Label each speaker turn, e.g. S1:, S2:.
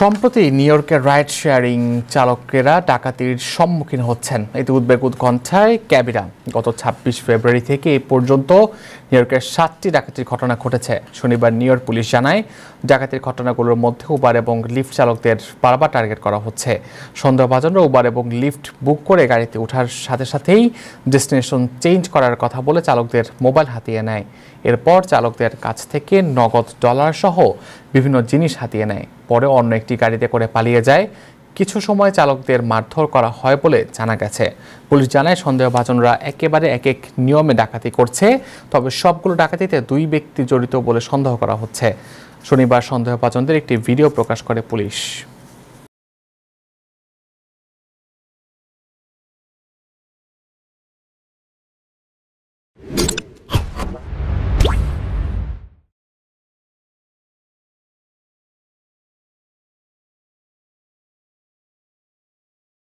S1: সম্প্রতি নিউ ইয়র্কের ride sharing চালকেরা ডাকাতির সম্মুখীন হচ্ছেন এতে উদ্বেগ উৎকণ্ঠায় ক্যাবিরা গত ছাব্বিশ ফেব্রুয়ারি থেকে এ পর্যন্ত নিউ ইয়র্কের সাতটি ডাকাতির ঘটনা ঘটেছে শনিবার নিউ ইয়র্ক পুলিশ জানায় ডাকাতির ঘটনাগুলোর মধ্যে উবার এবং লিফট চালকদের বারবার টার্গেট করা হচ্ছে সন্দেহভাজনরা উবার এবং লিফট বুক করে গাড়িতে ওঠার সাথে সাথেই ডেস্টিনেশন চেঞ্জ করার কথা বলে চালকদের মোবাইল হাতিয়ে নেয় এরপর চালকদের কাছ থেকে নগদ ডলার সহ বিভিন্ন জিনিস হাতিয়ে নেয় পরে অন্য একটি গাড়িতে করে পালিয়ে যায় কিছু সময় চালকদের মারধর করা হয় বলে জানা গেছে পুলিশ জানায় সন্দেহভাজনরা একেবারে এক এক নিয়মে ডাকাতি করছে তবে সবগুলো ডাকাতিতে দুই ব্যক্তি জড়িত বলে সন্দেহ করা হচ্ছে শনিবার সন্দেহভাজনদের একটি ভিডিও প্রকাশ করে
S2: পুলিশ